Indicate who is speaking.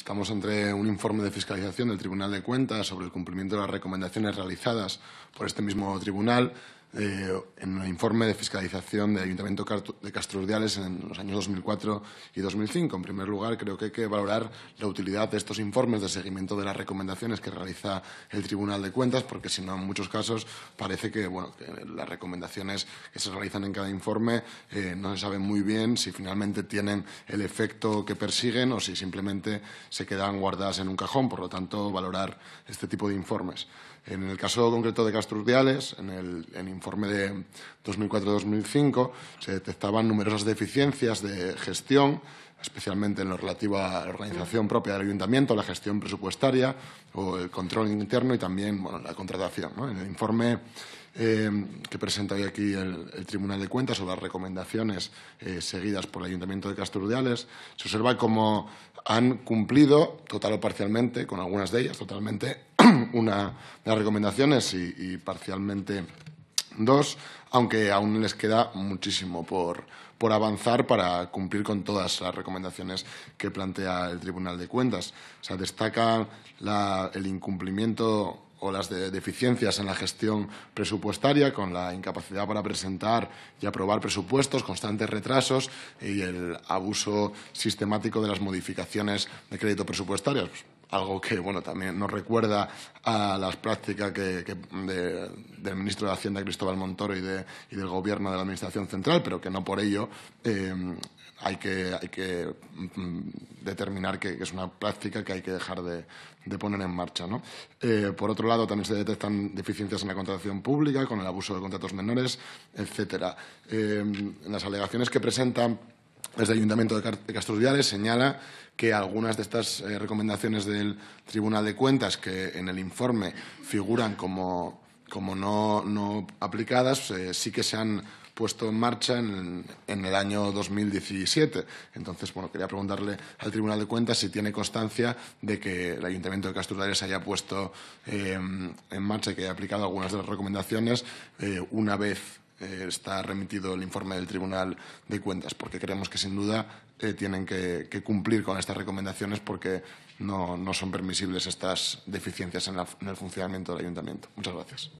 Speaker 1: Estamos ante un informe de fiscalización del Tribunal de Cuentas sobre el cumplimiento de las recomendaciones realizadas por este mismo tribunal eh, en el informe de fiscalización del Ayuntamiento de Castrosdiales en los años 2004 y 2005. En primer lugar, creo que hay que valorar la utilidad de estos informes de seguimiento de las recomendaciones que realiza el Tribunal de Cuentas, porque si no, en muchos casos parece que, bueno, las recomendaciones que se realizan en cada informe eh, no se saben muy bien si finalmente tienen el efecto que persiguen o si simplemente se quedan guardadas en un cajón. Por lo tanto, valorar este tipo de informes. En el caso concreto de Castrosdiales, en el en informe de 2004-2005 se detectaban numerosas deficiencias de gestión, especialmente en lo relativo a la organización propia del ayuntamiento, la gestión presupuestaria o el control interno y también la contratación. En el informe eh, que presenta hoy aquí el, Tribunal de Cuentas o las recomendaciones eh, seguidas por el Ayuntamiento de Casturdiales, se observa cómo han cumplido total o parcialmente, con algunas de ellas totalmente, una de las recomendaciones y parcialmente Dos, aunque aún les queda muchísimo por, avanzar para cumplir con todas las recomendaciones que plantea el Tribunal de Cuentas. Se destaca el incumplimiento o las deficiencias en la gestión presupuestaria, con la incapacidad para presentar y aprobar presupuestos, constantes retrasos y el abuso sistemático de las modificaciones de crédito presupuestarias. Pues, algo que bueno, también nos recuerda a las prácticas del ministro de Hacienda Cristóbal Montoro y, del Gobierno de la Administración Central, pero que no por ello eh, hay que, mm, determinar que, es una práctica que hay que dejar de, poner en marcha. Eh, por otro lado, también se detectan deficiencias en la contratación pública, con el abuso de contratos menores, etcétera. en eh, las alegaciones que presentan desde el Ayuntamiento de Castro señala que algunas de estas eh, recomendaciones del Tribunal de Cuentas que en el informe figuran como, no, aplicadas eh, sí que se han puesto en marcha en, el año 2017. Entonces, bueno, quería preguntarle al Tribunal de Cuentas si tiene constancia de que el Ayuntamiento de Castrutares haya puesto eh, en marcha y que haya aplicado algunas de las recomendaciones una vez eh, está remitido el informe del Tribunal de Cuentas, porque creemos que sin duda eh, tienen que, cumplir con estas recomendaciones porque no, no son permisibles estas deficiencias en, en el funcionamiento del ayuntamiento. Muchas gracias.